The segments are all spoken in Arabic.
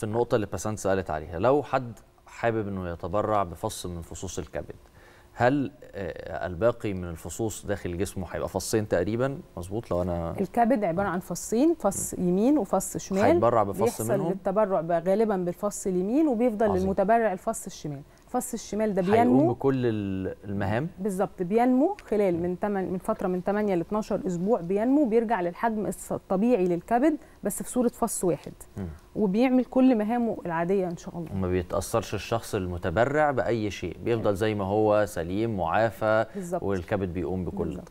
في النقطه اللي باسان سالت عليها لو حد حابب انه يتبرع بفص من فصوص الكبد هل آه، الباقي من الفصوص داخل جسمه هيبقى فصين تقريبا مظبوط لو انا الكبد عباره عن فصين فص يمين وفص شمال هيتبرع بفص منهم بيحصل التبرع غالبا بالفص اليمين وبيفضل للمتبرع الفص الشمال فص الشمال ده بينمو هيقوم بكل المهام بالظبط بينمو خلال من تمن من فتره من 8 ل 12 اسبوع بينمو بيرجع للحجم الطبيعي للكبد بس في صوره فص واحد وبيعمل كل مهامه العاديه ان شاء الله وما بيتاثرش الشخص المتبرع باي شيء بيفضل زي ما هو سليم معافى بالزبط. والكبد بيقوم بكل بالزبط.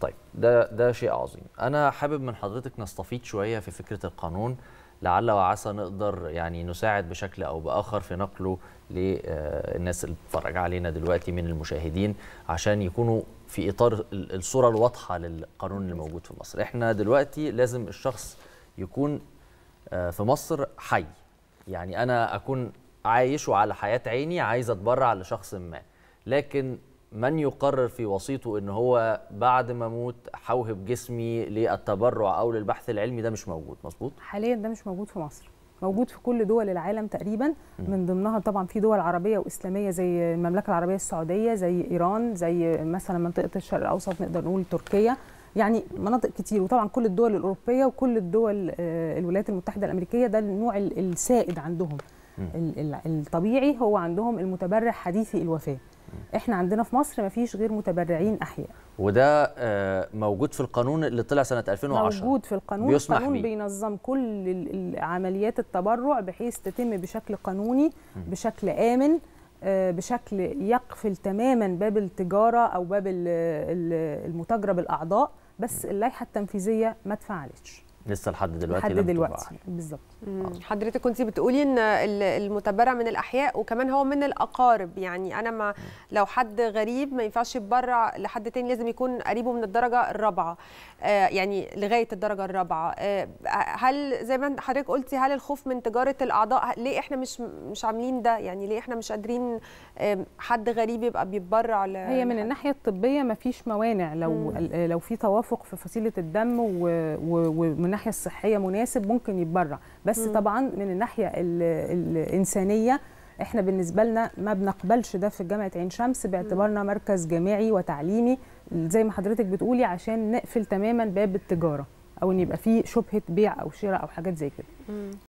طيب ده ده شيء عظيم انا حابب من حضرتك نستفيد شويه في فكره القانون لعل وعسى نقدر يعني نساعد بشكل او باخر في نقله للناس اللي بتتفرج علينا دلوقتي من المشاهدين عشان يكونوا في اطار الصوره الواضحه للقانون اللي موجود في مصر احنا دلوقتي لازم الشخص يكون آه، في مصر حي يعني انا اكون عايشه على حياه عيني عايز اتبرع لشخص ما لكن من يقرر في وسيطه ان هو بعد ما اموت حوهب جسمي للتبرع او للبحث العلمي ده مش موجود مظبوط حاليا ده مش موجود في مصر موجود في كل دول العالم تقريبا من ضمنها طبعا في دول عربيه واسلاميه زي المملكه العربيه السعوديه زي ايران زي مثلا منطقه الشرق الاوسط نقدر نقول تركيا يعني مناطق كتير وطبعا كل الدول الاوروبيه وكل الدول آه، الولايات المتحده الامريكيه ده النوع السائد عندهم الطبيعي هو عندهم المتبرع حديثي الوفاه احنا عندنا في مصر ما فيش غير متبرعين احياء وده آه، موجود في القانون اللي طلع سنه 2010 موجود في القانون بيسمح القانون بي. بينظم كل عمليات التبرع بحيث تتم بشكل قانوني بشكل امن آه، بشكل يقفل تماما باب التجاره او باب المتاجره بالاعضاء بس اللائحه التنفيذيه ما تفعلتش لسه لحد دلوقتي لحد دلوقتي بالظبط آه. حضرتك كنت بتقولي ان المتبرع من الاحياء وكمان هو من الاقارب يعني انا ما لو حد غريب ما ينفعش يتبرع لحد تاني لازم يكون قريبه من الدرجه الرابعه آه، يعني لغايه الدرجه الرابعه آه، هل زي ما حضرتك قلتي هل الخوف من تجاره الاعضاء ليه احنا مش مش عاملين ده يعني ليه احنا مش قادرين حد غريب يبقى بيتبرع ل... هي من الناحيه الطبيه ما فيش موانع لو مم. لو في توافق في فصيله الدم ومن الناحيه الصحيه مناسب ممكن يتبرع بس مم. طبعا من الناحيه الانسانيه احنا بالنسبه لنا ما بنقبلش ده في جامعه عين شمس باعتبارنا مركز جامعي وتعليمي زي ما حضرتك بتقولي عشان نقفل تماما باب التجاره او ان يبقى فيه شبهه بيع او شراء او حاجات زي كده